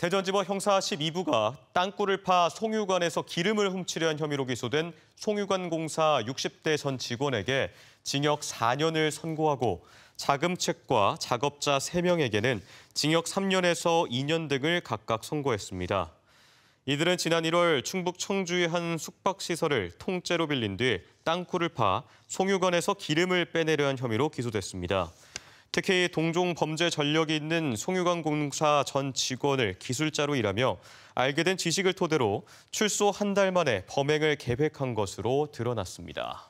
대전지법 형사 12부가 땅굴을 파 송유관에서 기름을 훔치려 한 혐의로 기소된 송유관 공사 60대 전 직원에게 징역 4년을 선고하고 자금책과 작업자 3명에게는 징역 3년에서 2년 등을 각각 선고했습니다. 이들은 지난 1월 충북 청주의 한 숙박시설을 통째로 빌린 뒤 땅굴을 파 송유관에서 기름을 빼내려 한 혐의로 기소됐습니다. 특히 동종 범죄 전력이 있는 송유관 공사 전 직원을 기술자로 일하며 알게 된 지식을 토대로 출소 한 달 만에 범행을 계획한 것으로 드러났습니다.